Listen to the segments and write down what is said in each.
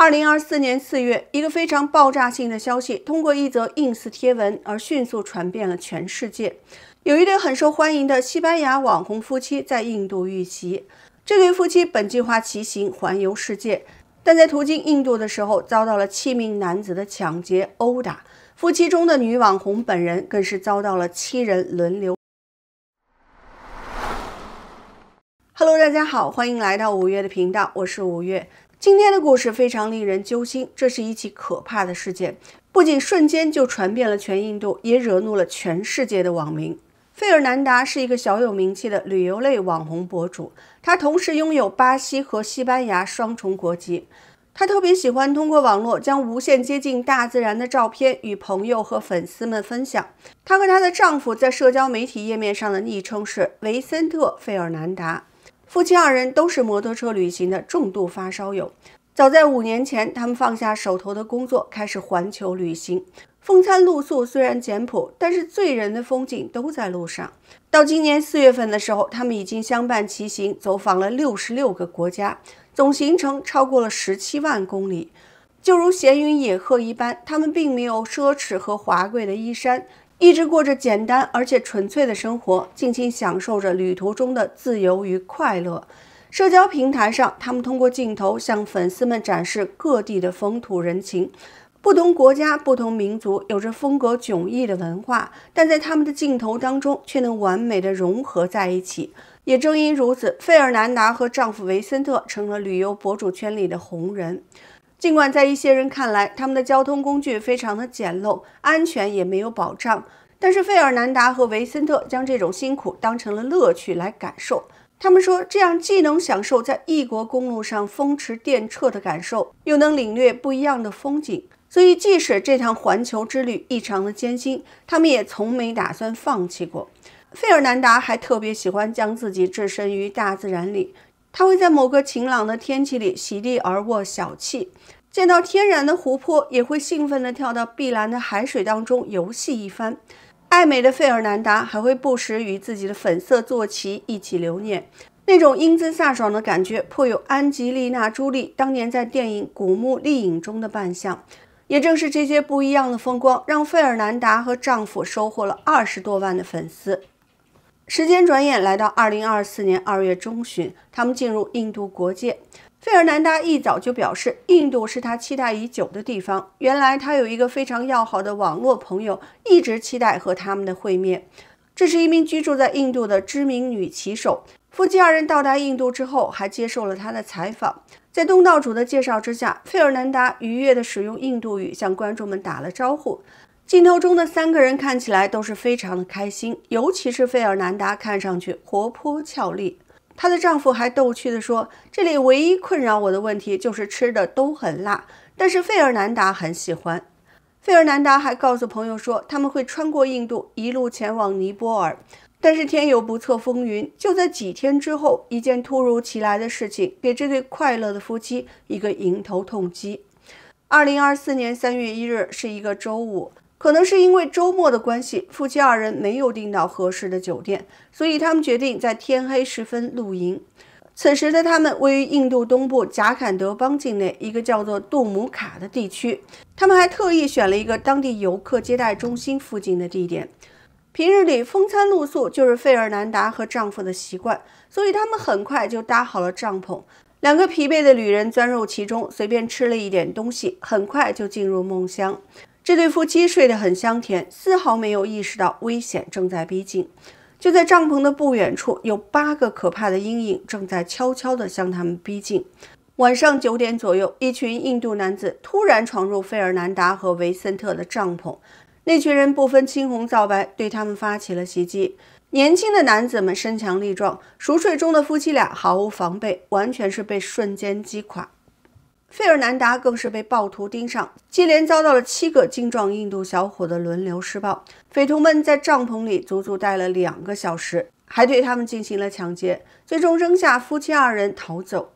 二零二四年四月，一个非常爆炸性的消息通过一则 Ins 贴文而迅速传遍了全世界。有一对很受欢迎的西班牙网红夫妻在印度遇袭。这对夫妻本计划骑行环游世界，但在途经印度的时候遭到了七名男子的抢劫殴打。夫妻中的女网红本人更是遭到了七人轮流。Hello，大家好，欢迎来到五月的频道，我是五月。今天的故事非常令人揪心，这是一起可怕的事件，不仅瞬间就传遍了全印度，也惹怒了全世界的网民。费尔南达是一个小有名气的旅游类网红博主，她同时拥有巴西和西班牙双重国籍。她特别喜欢通过网络将无限接近大自然的照片与朋友和粉丝们分享。她和她的丈夫在社交媒体页面上的昵称是维森特·费尔南达。夫妻二人都是摩托车旅行的重度发烧友。早在五年前，他们放下手头的工作，开始环球旅行，风餐露宿，虽然简朴，但是醉人的风景都在路上。到今年四月份的时候，他们已经相伴骑行，走访了六十六个国家，总行程超过了十七万公里。就如闲云野鹤一般，他们并没有奢侈和华贵的衣衫。一直过着简单而且纯粹的生活，尽情享受着旅途中的自由与快乐。社交平台上，他们通过镜头向粉丝们展示各地的风土人情。不同国家、不同民族有着风格迥异的文化，但在他们的镜头当中，却能完美的融合在一起。也正因如此，费尔南达和丈夫维森特成了旅游博主圈里的红人。尽管在一些人看来，他们的交通工具非常的简陋，安全也没有保障，但是费尔南达和维森特将这种辛苦当成了乐趣来感受。他们说，这样既能享受在异国公路上风驰电掣的感受，又能领略不一样的风景。所以，即使这趟环球之旅异常的艰辛，他们也从没打算放弃过。费尔南达还特别喜欢将自己置身于大自然里。它会在某个晴朗的天气里席地而卧小憩，见到天然的湖泊也会兴奋地跳到碧蓝的海水当中游戏一番。爱美的费尔南达还会不时与自己的粉色坐骑一起留念，那种英姿飒爽的感觉颇有安吉丽娜·朱莉当年在电影《古墓丽影》中的扮相。也正是这些不一样的风光，让费尔南达和丈夫收获了二十多万的粉丝。时间转眼来到二零二四年二月中旬，他们进入印度国界。费尔南达一早就表示，印度是他期待已久的地方。原来，他有一个非常要好的网络朋友，一直期待和他们的会面。这是一名居住在印度的知名女棋手。夫妻二人到达印度之后，还接受了他的采访。在东道主的介绍之下，费尔南达愉悦地使用印度语向观众们打了招呼。镜头中的三个人看起来都是非常的开心，尤其是费尔南达看上去活泼俏丽。她的丈夫还逗趣地说：“这里唯一困扰我的问题就是吃的都很辣，但是费尔南达很喜欢。”费尔南达还告诉朋友说，他们会穿过印度，一路前往尼泊尔。但是天有不测风云，就在几天之后，一件突如其来的事情给这对快乐的夫妻一个迎头痛击。二零二四年三月一日是一个周五。可能是因为周末的关系，夫妻二人没有订到合适的酒店，所以他们决定在天黑时分露营。此时的他们位于印度东部贾坎德邦境内一个叫做杜姆卡的地区，他们还特意选了一个当地游客接待中心附近的地点。平日里风餐露宿就是费尔南达和丈夫的习惯，所以他们很快就搭好了帐篷。两个疲惫的旅人钻入其中，随便吃了一点东西，很快就进入梦乡。这对夫妻睡得很香甜，丝毫没有意识到危险正在逼近。就在帐篷的不远处，有八个可怕的阴影正在悄悄地向他们逼近。晚上九点左右，一群印度男子突然闯入费尔南达和维森特的帐篷，那群人不分青红皂白，对他们发起了袭击。年轻的男子们身强力壮，熟睡中的夫妻俩毫无防备，完全是被瞬间击垮。费尔南达更是被暴徒盯上，接连遭到了七个精壮印度小伙的轮流施暴。匪徒们在帐篷里足足待了两个小时，还对他们进行了抢劫，最终扔下夫妻二人逃走。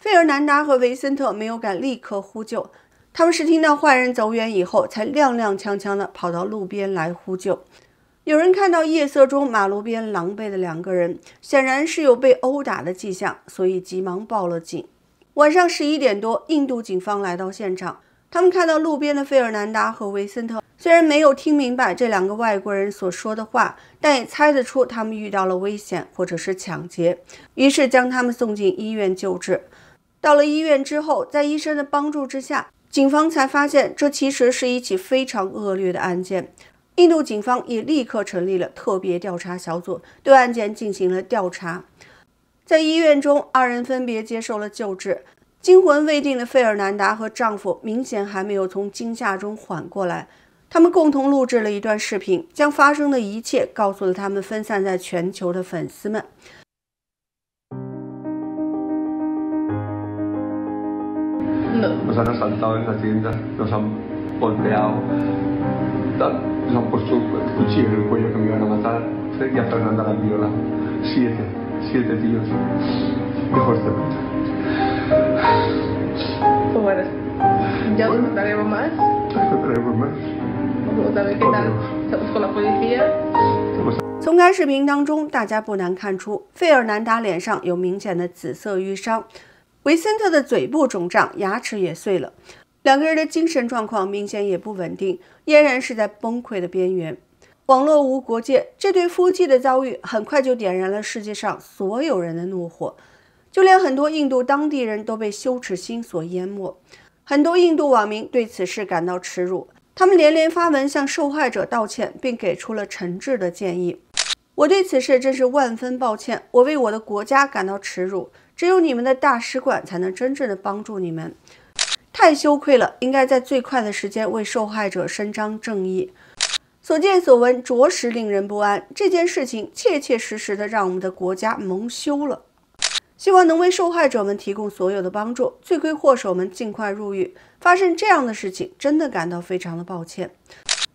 费尔南达和维森特没有敢立刻呼救，他们是听到坏人走远以后，才踉踉跄跄地跑到路边来呼救。有人看到夜色中马路边狼狈的两个人，显然是有被殴打的迹象，所以急忙报了警。晚上十一点多，印度警方来到现场，他们看到路边的费尔南达和维森特，虽然没有听明白这两个外国人所说的话，但也猜得出他们遇到了危险或者是抢劫，于是将他们送进医院救治。到了医院之后，在医生的帮助之下，警方才发现这其实是一起非常恶劣的案件。印度警方也立刻成立了特别调查小组，对案件进行了调查。在医院中，二人分别接受了救治。惊魂未定的费尔南达和丈夫明显还没有从惊吓中缓过来。他们共同录制了一段视频，将发生的一切告诉了他们分散在全球的粉丝们。从该视频当中，大家不难看出，费尔南达脸上有明显的紫色淤伤，维森特的嘴部肿胀，牙齿也碎了，两个人的精神状况明显也不稳定，俨然是在崩溃的边缘。网络无国界，这对夫妻的遭遇很快就点燃了世界上所有人的怒火，就连很多印度当地人都被羞耻心所淹没。很多印度网民对此事感到耻辱，他们连连发文向受害者道歉，并给出了诚挚的建议。我对此事真是万分抱歉，我为我的国家感到耻辱。只有你们的大使馆才能真正的帮助你们。太羞愧了，应该在最快的时间为受害者伸张正义。所见所闻着实令人不安，这件事情切切实实的让我们的国家蒙羞了。希望能为受害者们提供所有的帮助，罪魁祸首们尽快入狱。发生这样的事情，真的感到非常的抱歉，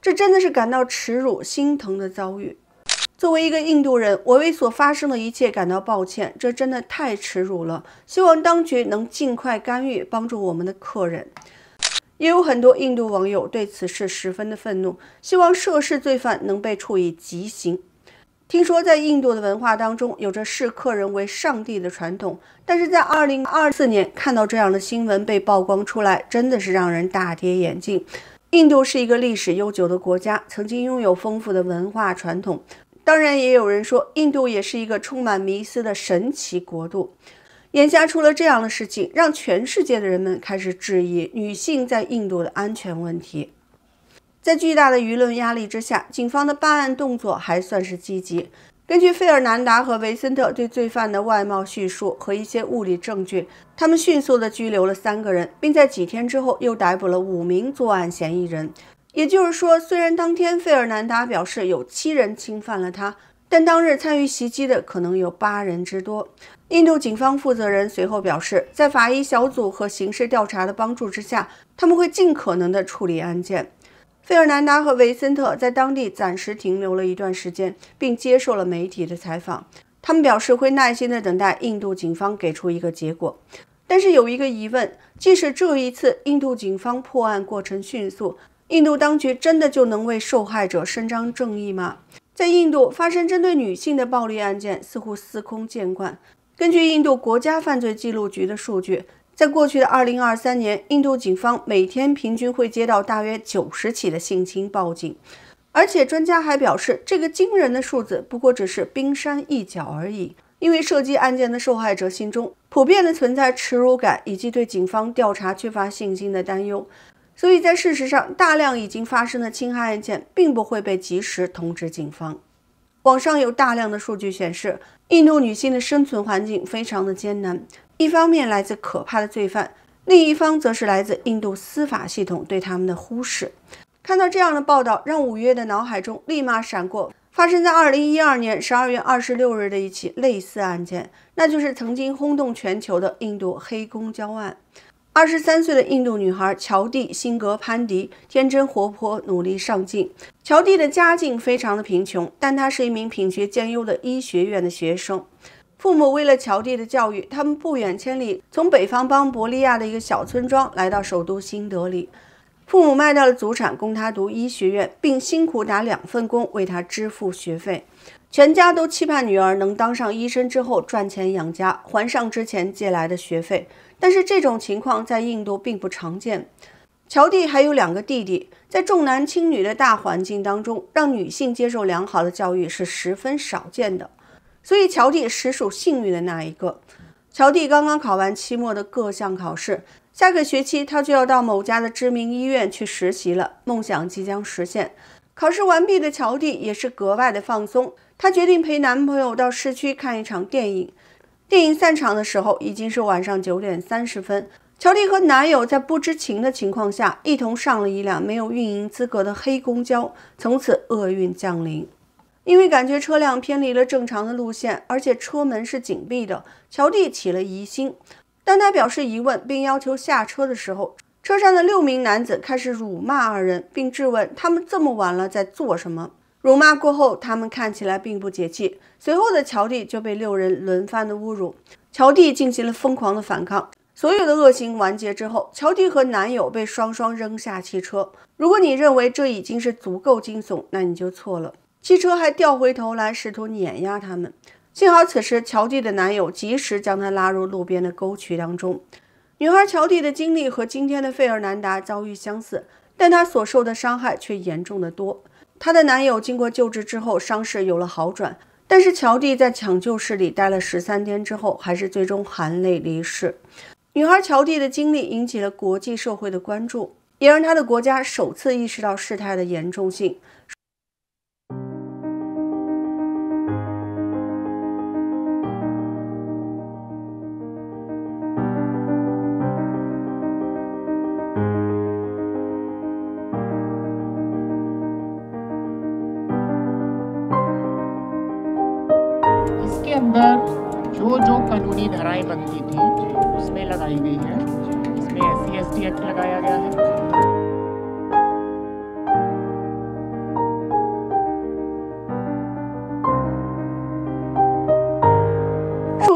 这真的是感到耻辱、心疼的遭遇。作为一个印度人，我为所发生的一切感到抱歉，这真的太耻辱了。希望当局能尽快干预，帮助我们的客人。也有很多印度网友对此事十分的愤怒，希望涉事罪犯能被处以极刑。听说在印度的文化当中，有着视客人为上帝的传统，但是在二零二四年看到这样的新闻被曝光出来，真的是让人大跌眼镜。印度是一个历史悠久的国家，曾经拥有丰富的文化传统，当然也有人说，印度也是一个充满迷思的神奇国度。眼下出了这样的事情，让全世界的人们开始质疑女性在印度的安全问题。在巨大的舆论压力之下，警方的办案动作还算是积极。根据费尔南达和维森特对罪犯的外貌叙述和一些物理证据，他们迅速地拘留了三个人，并在几天之后又逮捕了五名作案嫌疑人。也就是说，虽然当天费尔南达表示有七人侵犯了他，但当日参与袭击的可能有八人之多。印度警方负责人随后表示，在法医小组和刑事调查的帮助之下，他们会尽可能地处理案件。费尔南达和维森特在当地暂时停留了一段时间，并接受了媒体的采访。他们表示会耐心地等待印度警方给出一个结果。但是有一个疑问：即使这一次印度警方破案过程迅速，印度当局真的就能为受害者伸张正义吗？在印度发生针对女性的暴力案件似乎司空见惯。根据印度国家犯罪记录局的数据，在过去的2023年，印度警方每天平均会接到大约九十起的性侵报警。而且，专家还表示，这个惊人的数字不过只是冰山一角而已，因为涉及案件的受害者心中普遍的存在耻辱感以及对警方调查缺乏信心的担忧。所以在事实上，大量已经发生的侵害案件并不会被及时通知警方。网上有大量的数据显示，印度女性的生存环境非常的艰难，一方面来自可怕的罪犯，另一方则是来自印度司法系统对他们的忽视。看到这样的报道，让五月的脑海中立马闪过发生在二零一二年十二月二十六日的一起类似案件，那就是曾经轰动全球的印度黑公交案。二十三岁的印度女孩乔蒂·辛格·潘迪天真活泼、努力上进。乔蒂的家境非常的贫穷，但她是一名品学兼优的医学院的学生。父母为了乔蒂的教育，他们不远千里从北方邦伯利亚的一个小村庄来到首都新德里。父母卖掉了祖产供她读医学院，并辛苦打两份工为她支付学费。全家都期盼女儿能当上医生之后赚钱养家，还上之前借来的学费。但是这种情况在印度并不常见。乔蒂还有两个弟弟，在重男轻女的大环境当中，让女性接受良好的教育是十分少见的。所以乔蒂实属幸运的那一个。乔蒂刚刚考完期末的各项考试，下个学期她就要到某家的知名医院去实习了，梦想即将实现。考试完毕的乔蒂也是格外的放松，她决定陪男朋友到市区看一场电影。电影散场的时候已经是晚上九点三十分，乔蒂和男友在不知情的情况下一同上了一辆没有运营资格的黑公交，从此厄运降临。因为感觉车辆偏离了正常的路线，而且车门是紧闭的，乔蒂起了疑心。当他表示疑问并要求下车的时候，车上的六名男子开始辱骂二人，并质问他们这么晚了在做什么。辱骂过后，他们看起来并不解气。随后的乔蒂就被六人轮番的侮辱。乔蒂进行了疯狂的反抗。所有的恶行完结之后，乔蒂和男友被双双扔下汽车。如果你认为这已经是足够惊悚，那你就错了。汽车还掉回头来试图碾压他们。幸好此时乔蒂的男友及时将她拉入路边的沟渠当中。女孩乔蒂的经历和今天的费尔南达遭遇相似，但她所受的伤害却严重的多。她的男友经过救治之后，伤势有了好转，但是乔蒂在抢救室里待了十三天之后，还是最终含泪离世。女孩乔蒂的经历引起了国际社会的关注，也让她的国家首次意识到事态的严重性。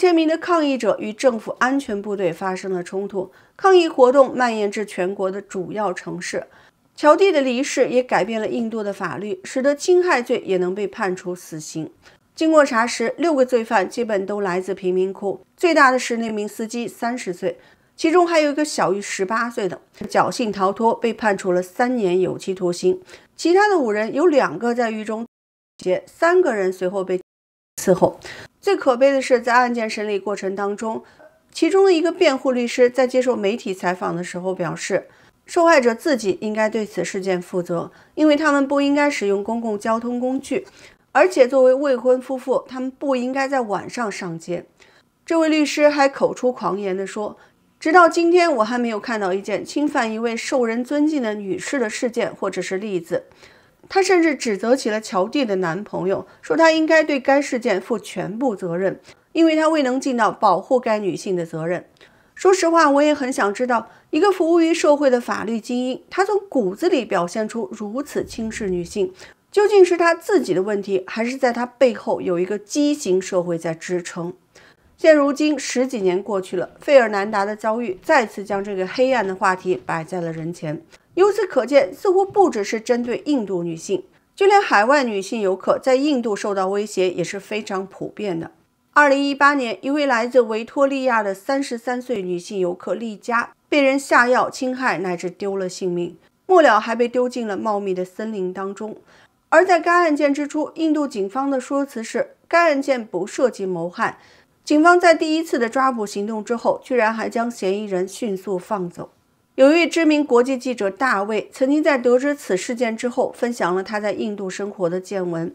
千名的抗议者与政府安全部队发生了冲突，抗议活动蔓延至全国的主要城市。乔蒂的离世也改变了印度的法律，使得侵害罪也能被判处死刑。经过查实，六个罪犯基本都来自贫民窟，最大的是那名司机，三十岁，其中还有一个小于十八岁的，侥幸逃脱，被判处了三年有期徒刑。其他的五人有两个在狱中，三个人随后被伺候。最可悲的是，在案件审理过程当中，其中的一个辩护律师在接受媒体采访的时候表示，受害者自己应该对此事件负责，因为他们不应该使用公共交通工具，而且作为未婚夫妇，他们不应该在晚上上街。这位律师还口出狂言地说：“直到今天，我还没有看到一件侵犯一位受人尊敬的女士的事件，或者是例子。”他甚至指责起了乔蒂的男朋友，说他应该对该事件负全部责任，因为他未能尽到保护该女性的责任。说实话，我也很想知道，一个服务于社会的法律精英，他从骨子里表现出如此轻视女性，究竟是他自己的问题，还是在他背后有一个畸形社会在支撑？现如今十几年过去了，费尔南达的遭遇再次将这个黑暗的话题摆在了人前。由此可见，似乎不只是针对印度女性，就连海外女性游客在印度受到威胁也是非常普遍的。2018年，一位来自维多利亚的33岁女性游客丽佳被人下药侵害，乃至丢了性命，末了还被丢进了茂密的森林当中。而在该案件之初，印度警方的说辞是该案件不涉及谋害，警方在第一次的抓捕行动之后，居然还将嫌疑人迅速放走。有一位知名国际记者大卫曾经在得知此事件之后，分享了他在印度生活的见闻。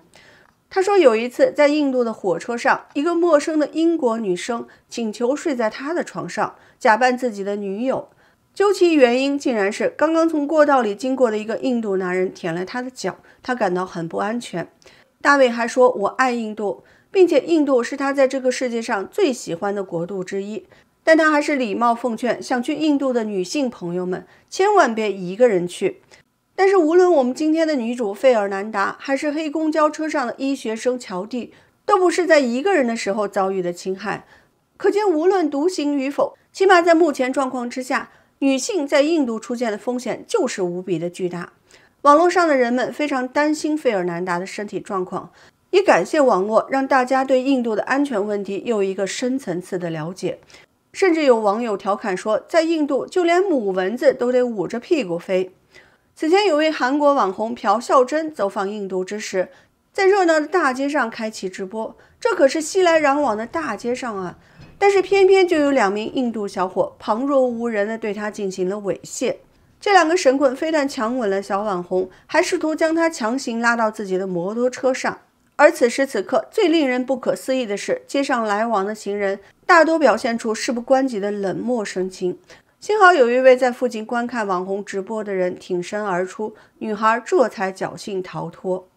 他说，有一次在印度的火车上，一个陌生的英国女生请求睡在他的床上，假扮自己的女友。究其原因，竟然是刚刚从过道里经过的一个印度男人舔了他的脚，他感到很不安全。大卫还说：“我爱印度，并且印度是他在这个世界上最喜欢的国度之一。”但他还是礼貌奉劝想去印度的女性朋友们，千万别一个人去。但是，无论我们今天的女主费尔南达，还是黑公交车上的医学生乔蒂，都不是在一个人的时候遭遇的侵害。可见，无论独行与否，起码在目前状况之下，女性在印度出现的风险就是无比的巨大。网络上的人们非常担心费尔南达的身体状况，也感谢网络让大家对印度的安全问题又一个深层次的了解。甚至有网友调侃说，在印度就连母蚊子都得捂着屁股飞。此前有位韩国网红朴孝真走访印度之时，在热闹的大街上开启直播，这可是熙来攘往的大街上啊，但是偏偏就有两名印度小伙旁若无人地对他进行了猥亵。这两个神棍非但强吻了小网红，还试图将她强行拉到自己的摩托车上。而此时此刻，最令人不可思议的是，街上来往的行人大多表现出事不关己的冷漠神情。幸好有一位在附近观看网红直播的人挺身而出，女孩这才侥幸逃脱。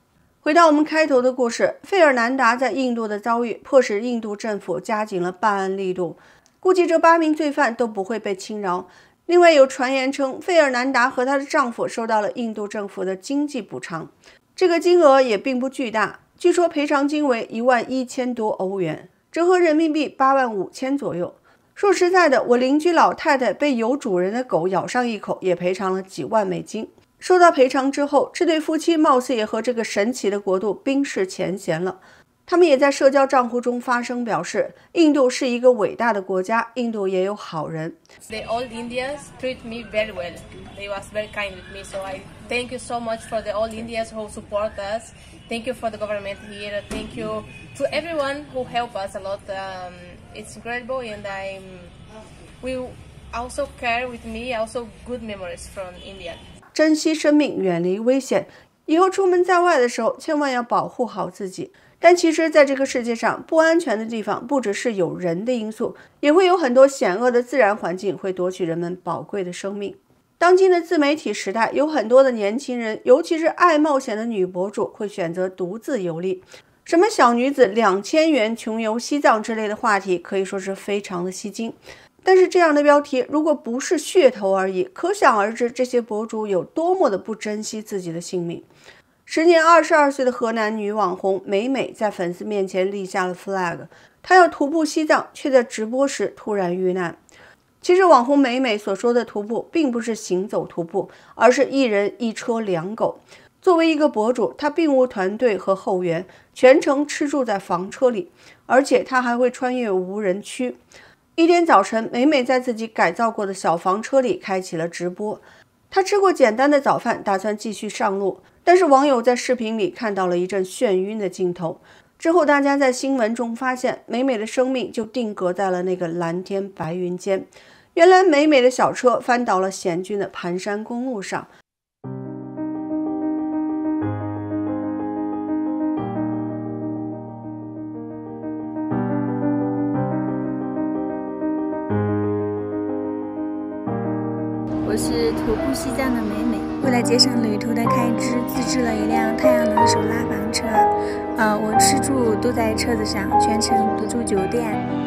回到我们开头的故事，费尔南达在印度的遭遇，迫使印度政府加紧了办案力度。估计这八名罪犯都不会被轻饶。另外有传言称，费尔南达和她的丈夫受到了印度政府的经济补偿，这个金额也并不巨大。据说赔偿金为一万一千多欧元，折合人民币八万五千左右。说实在的，我邻居老太太被有主人的狗咬上一口，也赔偿了几万美金。收到赔偿之后，这对夫妻貌似也和这个神奇的国度冰释前嫌了。他们也在社交账户中发声表示：“印度是一个伟大的国家，印度也有好人。” The old Indians treat me very well. They was very kind with me, so I thank you so much for the old Indians who support us. thank you for the government here thank you to everyone who help us a lot um it's great boy and i'm we also care with me also good memories from india 珍惜生命远离危险以后出门在外的时候千万要保护好自己但其实在这个世界上不安全的地方不只是有人的因素也会有很多险恶的自然环境会夺取人们宝贵的生命当今的自媒体时代，有很多的年轻人，尤其是爱冒险的女博主，会选择独自游历。什么小女子两千元穷游西藏之类的话题，可以说是非常的吸睛。但是这样的标题如果不是噱头而已，可想而知这些博主有多么的不珍惜自己的性命。时年二十二岁的河南女网红美美，在粉丝面前立下了 flag，她要徒步西藏，却在直播时突然遇难。其实网红美美所说的徒步，并不是行走徒步，而是一人一车两狗。作为一个博主，她并无团队和后援，全程吃住在房车里，而且她还会穿越无人区。一天早晨，美美在自己改造过的小房车里开启了直播，她吃过简单的早饭，打算继续上路。但是网友在视频里看到了一阵眩晕的镜头，之后大家在新闻中发现，美美的生命就定格在了那个蓝天白云间。原来美美的小车翻倒了险峻的盘山公路上。我是徒步西藏的美美，为了节省旅途的开支，自制了一辆太阳能手拉房车。呃，我吃住都在车子上，全程不住酒店。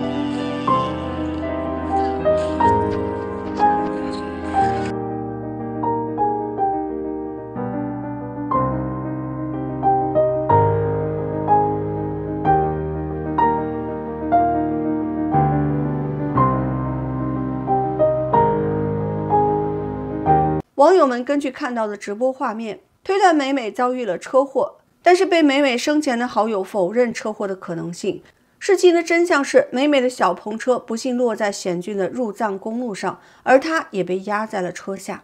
网友们根据看到的直播画面推断美美遭遇了车祸，但是被美美生前的好友否认车祸的可能性。事情的真相是，美美的小篷车不幸落在险峻的入藏公路上，而她也被压在了车下。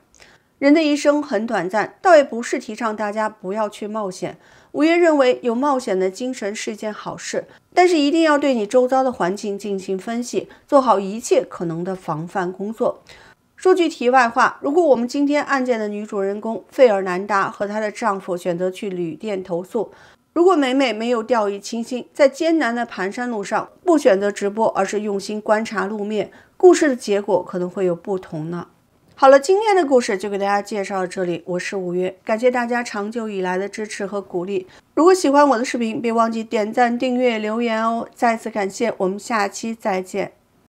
人的一生很短暂，倒也不是提倡大家不要去冒险。五月认为，有冒险的精神是件好事，但是一定要对你周遭的环境进行分析，做好一切可能的防范工作。说句题外话，如果我们今天案件的女主人公费尔南达和她的丈夫选择去旅店投诉，如果美美没有掉以轻心，在艰难的盘山路上不选择直播，而是用心观察路面，故事的结果可能会有不同呢。好了，今天的故事就给大家介绍到这里，我是五月，感谢大家长久以来的支持和鼓励。如果喜欢我的视频，别忘记点赞、订阅、留言哦！再次感谢，我们下期再见。